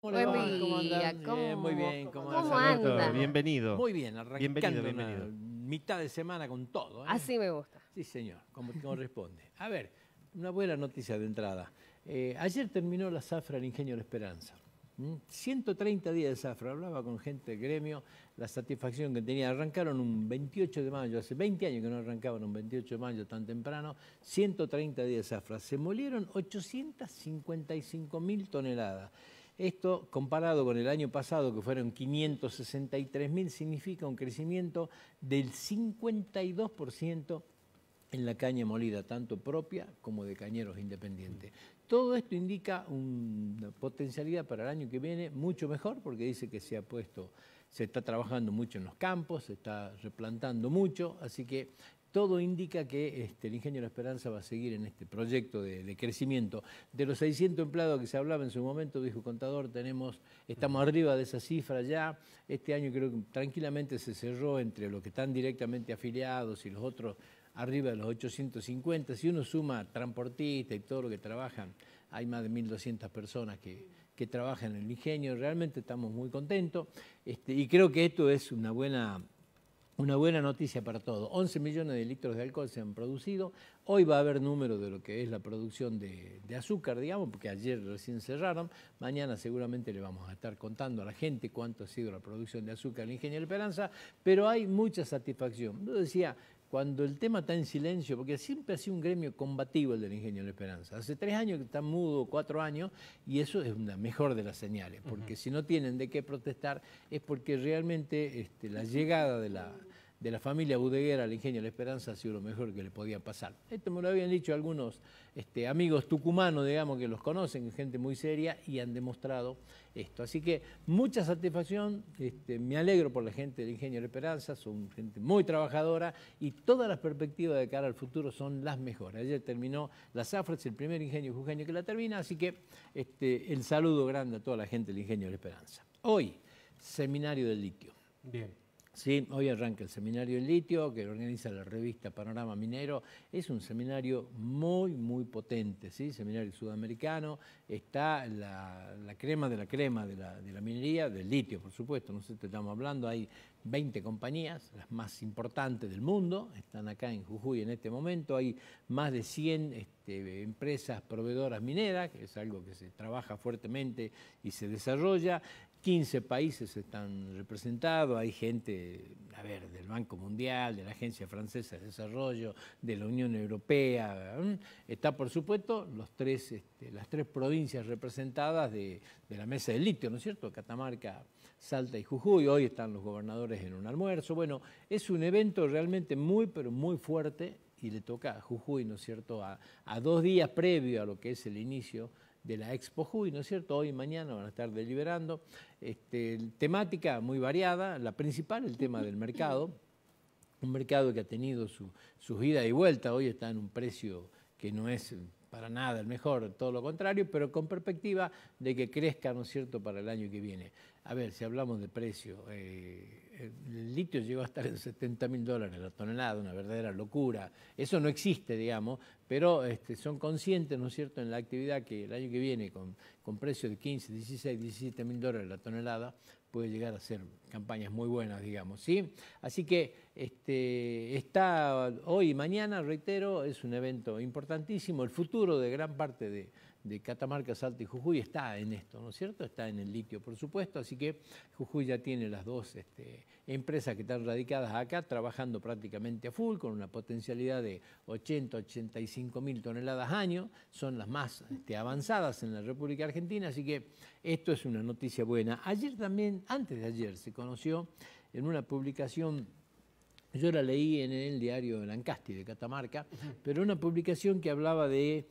Pues ¿Cómo ¿Cómo muy bien, ¿cómo, ¿cómo Bienvenido. Muy bien, arrancando bienvenido, bienvenido. mitad de semana con todo. ¿eh? Así me gusta. Sí, señor, como corresponde. A ver, una buena noticia de entrada. Eh, ayer terminó la zafra del Ingenio de la Esperanza. 130 ¿Mm? días de zafra, hablaba con gente del gremio, la satisfacción que tenía. Arrancaron un 28 de mayo, hace 20 años que no arrancaban un 28 de mayo tan temprano, 130 días de zafra. Se molieron 855 mil toneladas. Esto, comparado con el año pasado, que fueron 563.000, significa un crecimiento del 52% en la caña molida, tanto propia como de cañeros independientes. Todo esto indica una potencialidad para el año que viene mucho mejor, porque dice que se ha puesto, se está trabajando mucho en los campos, se está replantando mucho, así que todo indica que este, el Ingenio de la Esperanza va a seguir en este proyecto de, crecimiento. De los 600 empleados que se hablaba en su momento, dijo contador, tenemos, estamos arriba de esa cifra ya. Este año creo que tranquilamente se cerró entre los que están directamente afiliados y los otros arriba de los 850. Si uno suma transportistas y todo lo que trabajan, hay más de 1.200 personas que, trabajan en el Ingenio. Realmente estamos muy contentos este, y creo que esto es una buena una buena noticia para todos. 11 millones de litros de alcohol se han producido. Hoy va a haber número de lo que es la producción de, azúcar, digamos, porque ayer recién cerraron. Mañana seguramente le vamos a estar contando a la gente cuánto ha sido la producción de azúcar en Ingenio Esperanza, pero hay mucha satisfacción. Yo decía, cuando el tema está en silencio, porque siempre ha sido un gremio combativo el del Ingenio de la Esperanza. Hace tres años que está mudo, cuatro años, y eso es una mejor de las señales, porque si no tienen de qué protestar es porque realmente este, la llegada de la de la familia Budeguera al ingenio La Esperanza ha sido lo mejor que le podía pasar. Esto me lo habían dicho algunos este, amigos tucumanos, digamos, que los conocen, gente muy seria, y han demostrado esto. Así que mucha satisfacción, este, me alegro por la gente del ingenio La Esperanza, son gente muy trabajadora y todas las perspectivas de cara al futuro son las mejores. Ayer terminó la Zafra, es el primer ingenio jujeño que la termina, así que este, el saludo grande a toda la gente del ingenio La Esperanza. Hoy, seminario del litio. Bien. Sí, hoy arranca el seminario en litio que organiza la revista Panorama Minero. Es un seminario muy, muy potente, ¿sí? Seminario sudamericano. Está la, crema de la crema de la, minería, del litio, por supuesto. Nosotros estamos hablando, hay 20 compañías, las más importantes del mundo, están acá en Jujuy en este momento. Hay más de 100 este, empresas proveedoras mineras, que es algo que se trabaja fuertemente y se desarrolla. 15 países están representados, hay gente, a ver, del Banco Mundial, de la Agencia Francesa de Desarrollo, de la Unión Europea, está por supuesto este, las tres provincias representadas de, la mesa del litio, ¿no es cierto? Catamarca, Salta y Jujuy, hoy están los gobernadores en un almuerzo, bueno, es un evento realmente muy, pero muy fuerte y le toca a Jujuy, ¿no es cierto?, a, a dos días previo a lo que es el inicio de la Expo Jui, ¿no es cierto? Hoy y mañana van a estar deliberando. Este, temática muy variada, la principal, el tema del mercado, un mercado que ha tenido su, sus ida y vuelta, hoy está en un precio que no es para nada el mejor, todo lo contrario, pero con perspectiva de que crezca, ¿no es cierto?, para el año que viene. A ver, si hablamos de precio, eh, el litio llegó a estar en 70 mil dólares la tonelada, una verdadera locura. Eso no existe, digamos, pero este, son conscientes, ¿no es cierto?, en la actividad que el año que viene, con, con precios de 15, 16, 17 mil dólares la tonelada, puede llegar a ser campañas muy buenas, digamos, ¿sí? Así que este, está hoy y mañana, reitero, es un evento importantísimo. El futuro de gran parte de, Catamarca, Salta y Jujuy está en esto, ¿no es cierto? Está en el litio, por supuesto. Así que Jujuy ya tiene las dos este, empresas que están radicadas acá, trabajando prácticamente a full, con una potencialidad de 80, 85 mil toneladas año. Son las más este, avanzadas en la República Argentina. Así que esto es una noticia buena. Ayer también, antes de ayer, se conoció en una publicación yo la leí en el diario Lancasti de Catamarca, pero una publicación que hablaba del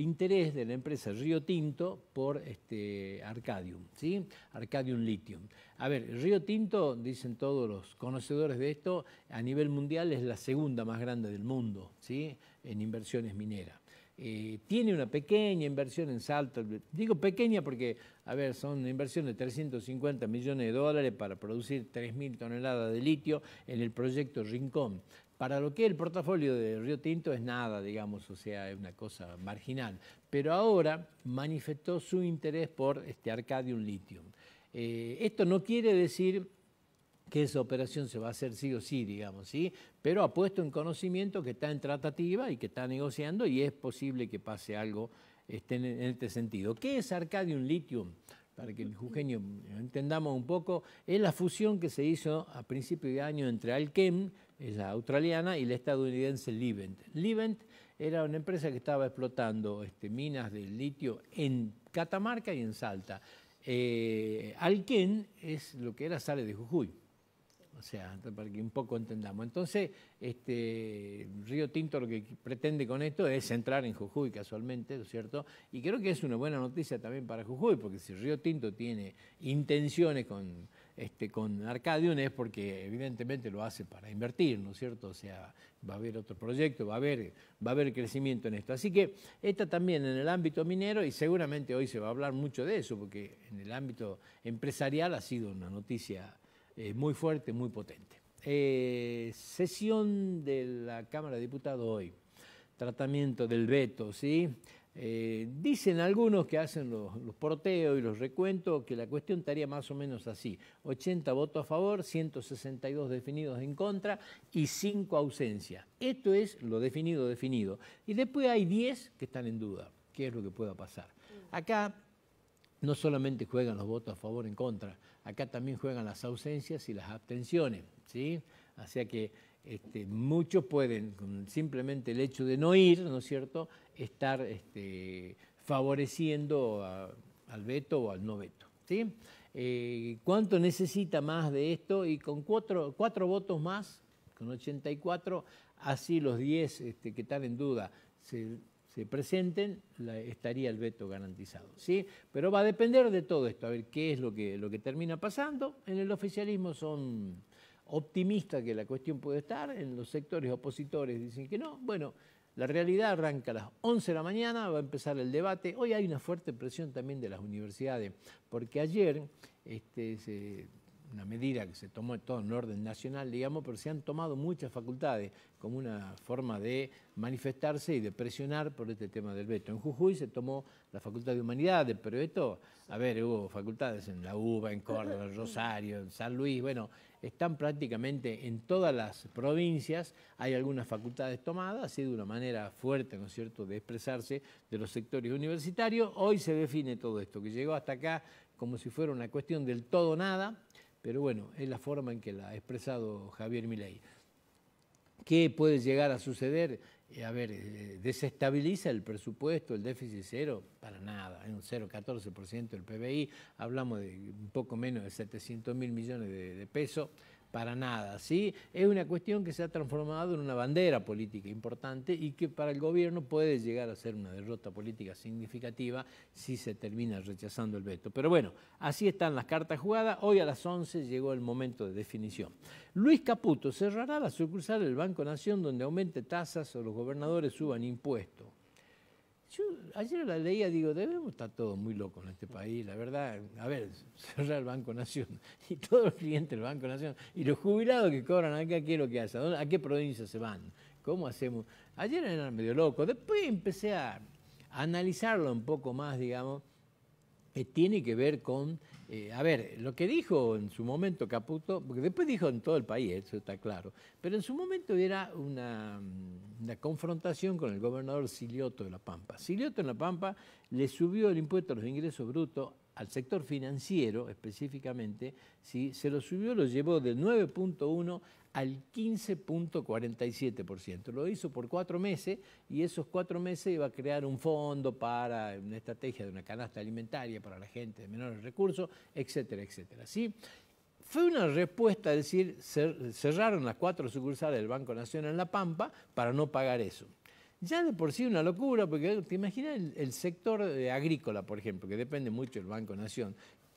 interés de la empresa Río Tinto por este, Arcadium, ¿sí? Arcadium Lithium. A ver, Río Tinto, dicen todos los conocedores de esto, a nivel mundial es la segunda más grande del mundo, ¿sí? En inversiones mineras. Eh, tiene una pequeña inversión en Salto, Digo pequeña porque, a ver, son una inversión de 350 millones de dólares para producir 3.000 toneladas de litio en el proyecto Rincón. Para lo que el portafolio de Río Tinto es nada, digamos, o sea, es una cosa marginal. Pero ahora manifestó su interés por este Arcadium Lithium. Eh, esto no quiere decir que esa operación se va a hacer sí o sí, digamos, ¿sí? Pero ha puesto en conocimiento que está en tratativa y que está negociando y es posible que pase algo este, en este sentido. ¿Qué es Arcadium Lithium? Para que el jujeño entendamos un poco, es la fusión que se hizo a principio de año entre Alchem, la australiana, y la estadounidense Livent. Livent era una empresa que estaba explotando este, minas de litio en Catamarca y en Salta. Eh, es lo que era sale de Jujuy. O sea, para que un poco entendamos. Entonces, este, Río Tinto lo que pretende con esto es entrar en Jujuy casualmente, ¿no es cierto? Y creo que es una buena noticia también para Jujuy, porque si Río Tinto tiene intenciones con, este, Arcadium es porque evidentemente lo hace para invertir, ¿no es cierto? O sea, va a haber otro proyecto, va a haber, crecimiento en esto. Así que está también en el ámbito minero y seguramente hoy se va a hablar mucho de eso, porque en el ámbito empresarial ha sido una noticia eh, muy fuerte, muy potente. Eh, sesión de la Cámara de Diputados hoy, tratamiento del veto, ¿sí? Eh, dicen algunos que hacen los, los, porteos y los recuentos que la cuestión estaría más o menos así. 80 votos a favor, 162 definidos en contra y 5 ausencias. Esto es lo definido, definido. Y después hay 10 que están en duda. ¿Qué es lo que pueda pasar? Acá no solamente juegan los votos a favor o en contra, acá también juegan las ausencias y las abstenciones, ¿sí? Así que este, muchos pueden, simplemente el hecho de no ir, ¿no es cierto?, estar este, favoreciendo al veto o al no veto, ¿sí? Eh, ¿Cuánto necesita más de esto? Y con cuatro, votos más, con 84, así los 10 este, que están en duda se se presenten, estaría el veto garantizado. ¿sí? Pero va a depender de todo esto, a ver qué es lo que, lo que termina pasando. En el oficialismo son optimistas que la cuestión puede estar, en los sectores opositores dicen que no. Bueno, la realidad arranca a las 11 de la mañana, va a empezar el debate. Hoy hay una fuerte presión también de las universidades, porque ayer este, se una medida que se tomó todo en orden nacional, digamos, pero se han tomado muchas facultades como una forma de manifestarse y de presionar por este tema del veto. En Jujuy se tomó la Facultad de Humanidades, pero esto, a ver, hubo facultades en la UBA, en Córdoba, en Rosario, en San Luis, bueno, están prácticamente en todas las provincias, hay algunas facultades tomadas, ha sido una manera fuerte, ¿no es cierto?, de expresarse de los sectores universitarios. Hoy se define todo esto, que llegó hasta acá como si fuera una cuestión del todo nada, pero bueno, es la forma en que la ha expresado Javier Milei. ¿Qué puede llegar a suceder? Eh, a ver, eh, ¿desestabiliza el presupuesto, el déficit cero? Para nada, es un 0,14% del PBI, hablamos de un poco menos de 700 mil millones de pesos para nada. ¿sí? Es una cuestión que se ha transformado en una bandera política importante y que para el gobierno puede llegar a ser una derrota política significativa si se termina rechazando el veto. Pero bueno, así están las cartas jugadas. Hoy a las 11 llegó el momento de definición. Luis Caputo cerrará la sucursal del Banco Nación donde aumente tasas o los gobernadores suban impuestos. Yo ayer la leía, digo, debemos estar todos muy locos en este país, la verdad. A ver, cerrar el Banco Nación y todos los clientes del Banco Nación y los jubilados que cobran acá, ¿qué es lo que hacen? ¿A qué provincia se van? ¿Cómo hacemos? Ayer era medio loco, Después empecé a analizarlo un poco más, digamos. que tiene que ver con eh, a ver, lo que dijo en su momento Caputo, porque después dijo en todo el país, eso está claro, pero en su momento era una, mm, una confrontación con el gobernador Silioto de La Pampa. Silioto de La Pampa le subió el impuesto a los ingresos brutos al sector financiero específicamente, ¿sí? se lo subió, lo llevó del 9.1 al 15.47%. Lo hizo por cuatro meses y esos cuatro meses iba a crear un fondo para una estrategia de una canasta alimentaria para la gente de menores recursos, etcétera, etcétera. ¿sí? Fue una respuesta, es decir, cerraron las cuatro sucursales del Banco Nacional en La Pampa para no pagar eso. Ya de por sí una locura, porque te imaginas el, sector agrícola, por ejemplo, que depende mucho del Banco Nación.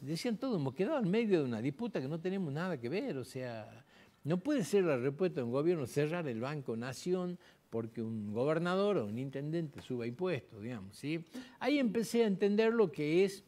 Decían todos, hemos quedado en medio de una disputa que no tenemos nada que ver, o sea, no puede ser la respuesta de un gobierno cerrar el Banco Nación porque un gobernador o un intendente suba impuestos, digamos, ¿sí? Ahí empecé a entender lo que es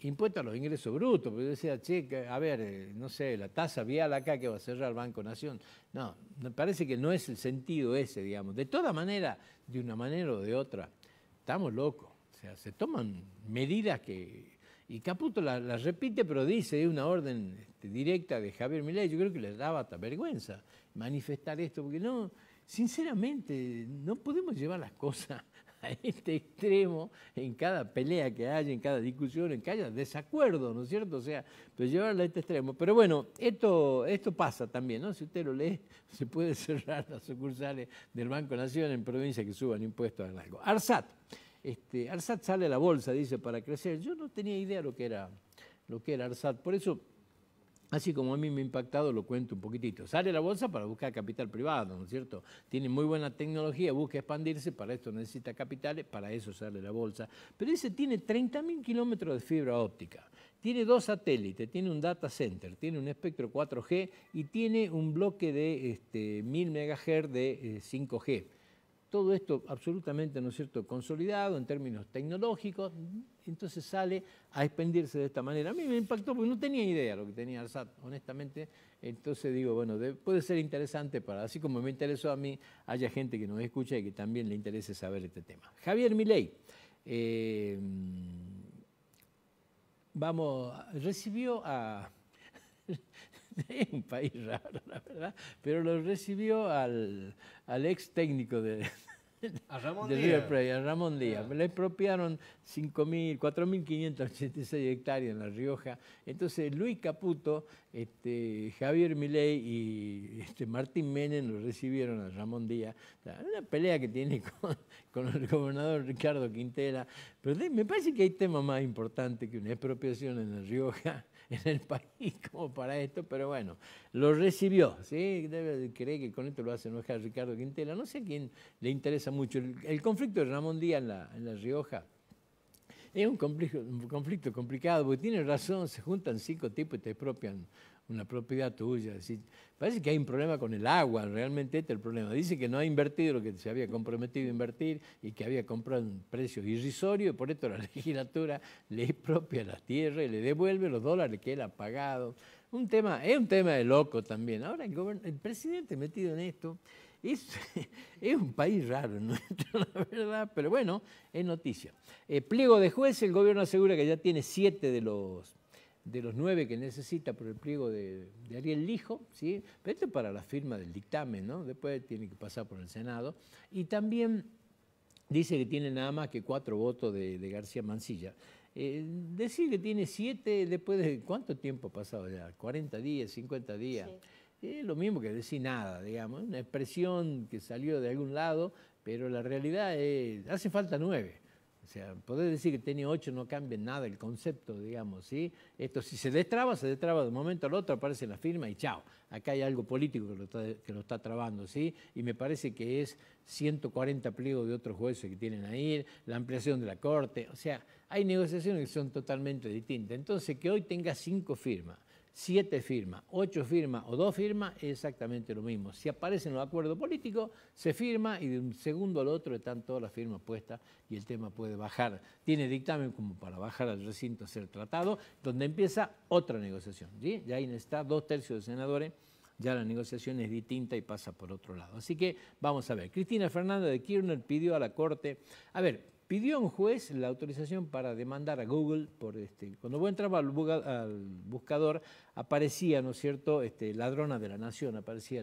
impuesto a los ingresos brutos, porque decía, che, a ver, eh, no sé, la tasa vial acá que va a cerrar el Banco Nación. No, me parece que no es el sentido ese, digamos. De toda manera, de una manera o de otra, estamos locos. O sea, se toman medidas que... Y Caputo las repite, pero dice, es una orden este, directa de Javier Milei, yo creo que le daba hasta vergüenza manifestar esto, porque no, sinceramente, no podemos llevar las cosas este extremo en cada pelea que haya, en cada discusión, en cada desacuerdo, ¿no es cierto? O sea, pero pues llevarla a este extremo. Pero bueno, esto, esto pasa también, ¿no? Si usted lo lee, se puede cerrar las sucursales del Banco Nación en provincias que suban impuestos en algo. ARSAT. Este, ARSAT sale a la bolsa, dice, para crecer. Yo no tenía idea lo que era, lo que era ARSAT. Por eso Así como a mí me ha impactado, lo cuento un poquitito. Sale la bolsa para buscar capital privado, ¿no es cierto? Tiene muy buena tecnología, busca expandirse, para esto necesita capital, para eso sale la bolsa. Pero ese tiene 30.000 kilómetros de fibra óptica, tiene dos satélites, tiene un data center, tiene un espectro 4G y tiene un bloque de 1000 este, MHz de 5G. Eh, Todo esto absolutamente, ¿no es cierto?, consolidado en términos tecnológicos, entonces sale a expandirse de esta manera. A mí me impactó porque no tenía idea lo que tenía Arsat, honestamente. Entonces digo, bueno, puede ser interesante para, así como me interesó a mí, haya gente que nos escucha y que también le interese saber este tema. Javier Milei. Eh, vamos, recibió a... un país raro, la verdad, pero lo recibió al ex técnico de, a Ramón a Ramón ah. Díaz. Le expropiaron 4.586 hectáreas en La Rioja. Entonces Luis Caputo, este, Javier Milei y este, Martín Menem lo recibieron a Ramón Díaz. una pelea que tiene con, el gobernador Ricardo Quintela. Pero me parece que hay temas más importantes que una expropiación en La Rioja en el país como para esto, pero bueno, lo recibió, ¿sí? Debe creer que con esto lo hace enojar Ricardo Quintela. No sé a quién le interesa mucho. El, conflicto de Ramón Díaz en La, en la Rioja es un conflicto, un conflicto, complicado, porque tiene razón, se juntan cinco tipos y te expropian una propiedad tuya. parece que hay un problema con el agua, realmente este es el problema. Dice que no ha invertido lo que se había comprometido a invertir y que había comprado un precio irrisorio y por esto la legislatura le expropia la tierra y le devuelve los dólares que él ha pagado. Un tema, es un tema de loco también. Ahora el, el presidente metido en esto Es, un país raro nuestro, la verdad, pero bueno, es noticia. Eh, pliego de juez, el gobierno asegura que ya tiene siete de los, de los nueve que necesita por el pliego de, Ariel Lijo, ¿sí? pero esto es para la firma del dictamen, ¿no? después tiene que pasar por el Senado. Y también dice que tiene nada más que cuatro votos de, García Mancilla. Eh, decir que tiene siete después de cuánto tiempo ha pasado ya, 40 días, 50 días. Sí es eh, lo mismo que decir nada, digamos, una expresión que salió de algún lado, pero la realidad es, hace falta nueve. O sea, poder decir que tenía ocho no cambia nada el concepto, digamos, ¿sí? Esto si se destraba, se destraba de un momento al otro, aparece la firma y chao. Acá hay algo político que lo está, que lo está trabando, ¿sí? Y me parece que es 140 pliegos de otros jueces que tienen ahí, la ampliación de la corte, o sea, hay negociaciones que son totalmente distintas. Entonces, que hoy tenga cinco firmas siete firmas, ocho firmas o dos firmas es exactamente lo mismo. Si aparecen los acuerdos políticos, se firma y de un segundo al otro están todas las firmas puestas y el tema puede bajar. Tiene dictamen como para bajar al recinto a ser tratado, donde empieza otra negociación. Ya ahí está dos tercios de senadores, ya la negociación es distinta y pasa por otro lado. Así que vamos a ver. Cristina Fernández de Kirchner pidió a la Corte, a ver, pidió a un juez la autorización para demandar a Google por este. Cuando vos entrabas al, buscador, aparecía, ¿no es cierto?, este, ladrona de la nación, aparecía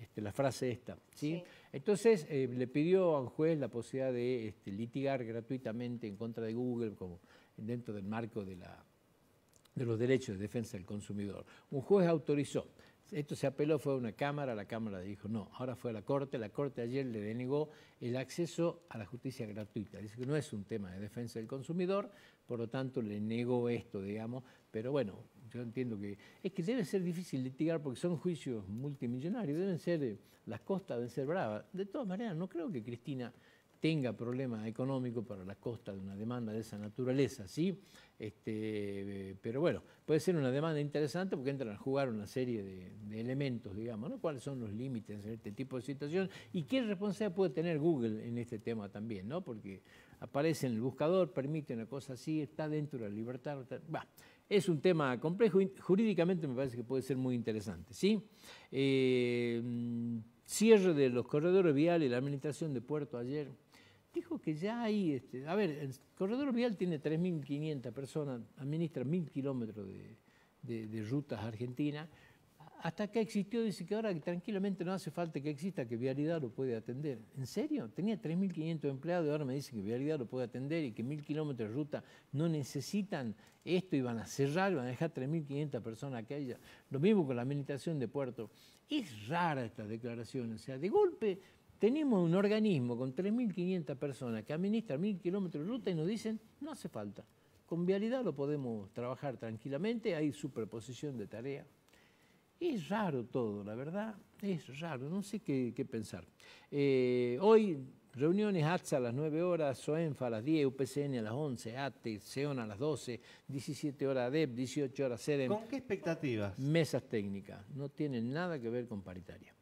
este, la frase esta. ¿sí? Entonces eh, le pidió a un juez la posibilidad de este, litigar gratuitamente en contra de Google como dentro del marco de los derechos de defensa del consumidor. Un juez autorizó. Esto se apeló, fue a una Cámara, la Cámara dijo no, ahora fue a la Corte, la Corte ayer le denegó el acceso a la justicia gratuita. Dice que no es un tema de defensa del consumidor, por lo tanto le negó esto, digamos, pero bueno, yo entiendo que es que debe ser difícil litigar porque son juicios multimillonarios, deben ser, eh, las costas deben ser bravas. De todas maneras, no creo que Cristina tenga problemas económicos para la costa de una demanda de esa naturaleza, ¿sí? Este, eh, pero bueno, puede ser una demanda interesante porque entran a jugar una serie de, elementos, digamos, ¿no? ¿Cuáles son los límites en este tipo de situación? ¿Y qué responsabilidad puede tener Google en este tema también, ¿no? Porque aparece en el buscador, permite una cosa así, está dentro de la libertad. es un tema complejo, jurídicamente me parece que puede ser muy interesante, ¿sí? Eh, mm, cierre de los corredores viales, la administración de puerto ayer dijo que ya ahí este, a ver, el corredor vial tiene 3.500 personas, administra 1.000 kilómetros de, de, rutas argentinas. Hasta que existió, dice que ahora tranquilamente no hace falta que exista, que Vialidad lo puede atender. ¿En serio? Tenía 3.500 empleados y ahora me dicen que Vialidad lo puede atender y que 1.000 kilómetros de ruta no necesitan esto y van a cerrar, van a dejar 3.500 personas que haya. Lo mismo con la administración de Puerto. Es rara esta declaración. O sea, de golpe tenemos un organismo con 3.500 personas que administra 1.000 kilómetros de ruta y nos dicen, no hace falta. Con vialidad lo podemos trabajar tranquilamente, hay superposición de tarea. Es raro todo, la verdad, es raro, no sé qué, pensar. Eh, hoy Reuniones ATSA a las 9 horas, SOENFA a las 10, UPCN a las 11, ATE, SEON a las 12, 17 horas ADEP, 18 horas SEDEM. ¿Con qué expectativas? Mesas técnicas, no tienen nada que ver con paritaria.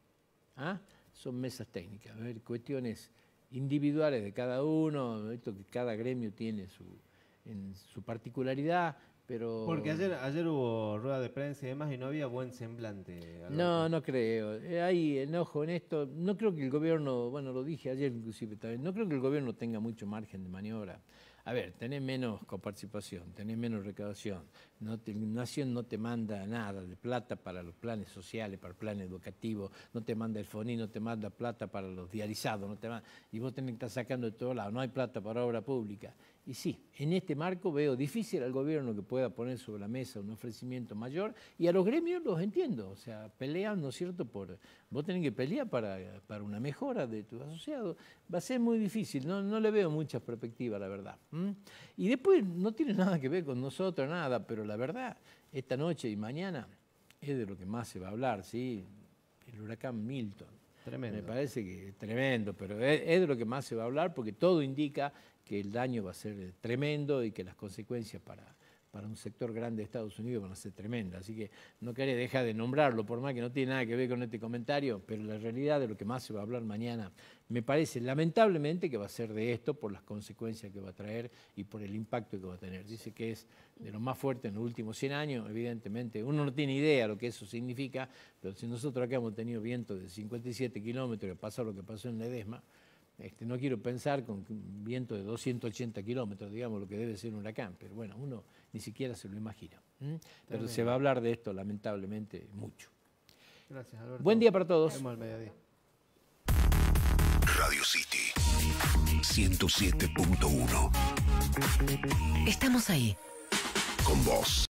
¿Ah? son mesas técnicas, cuestiones individuales de cada uno, esto que cada gremio tiene su, particularidad, pero... Porque ayer, ayer hubo rueda de prensa y demás y no había buen semblante. No, no creo. Eh, hay enojo en esto. No creo que el gobierno, bueno, lo dije ayer inclusive también, no creo que el gobierno tenga mucho margen de maniobra a ver, tenés menos coparticipación, tenés menos recaudación, no Nación no te manda nada de plata para los planes sociales, para el plan educativo, no te manda el FONI, no te manda plata para los diarizados, no te manda, y vos tenés que estar sacando de todos lados, no hay plata para obra pública. Y sí, en este marco veo difícil al gobierno que pueda poner sobre la mesa un ofrecimiento mayor y a los gremios los entiendo, o sea, pelean, ¿no es cierto?, por vos tenés que pelear para, una mejora de tus asociados. Va a ser muy difícil, no, no le veo muchas perspectivas, la verdad. Y después no tiene nada que ver con nosotros, nada, pero la verdad, esta noche y mañana es de lo que más se va a hablar, ¿sí? El huracán Milton. Tremendo. Me parece que es tremendo, pero es, de lo que más se va a hablar porque todo indica que el daño va a ser tremendo y que las consecuencias para, para un sector grande de Estados Unidos van a ser tremendas. Así que no quería dejar de nombrarlo, por más que no tiene nada que ver con este comentario, pero la realidad de lo que más se va a hablar mañana me parece lamentablemente que va a ser de esto por las consecuencias que va a traer y por el impacto que va a tener. Dice que es de lo más fuerte en los últimos 100 años, evidentemente. Uno no tiene idea lo que eso significa, pero si nosotros acá hemos tenido vientos de 57 kilómetros, ha pasado lo que pasó en Ledesma, este, no quiero pensar con un viento de 280 kilómetros, digamos, lo que debe ser un huracán, pero bueno, uno ni siquiera se lo imagina. Pero se va a hablar de esto, lamentablemente, mucho. Gracias, Alberto. Buen día para todos. Radio City 107.1. Estamos ahí. Con vos.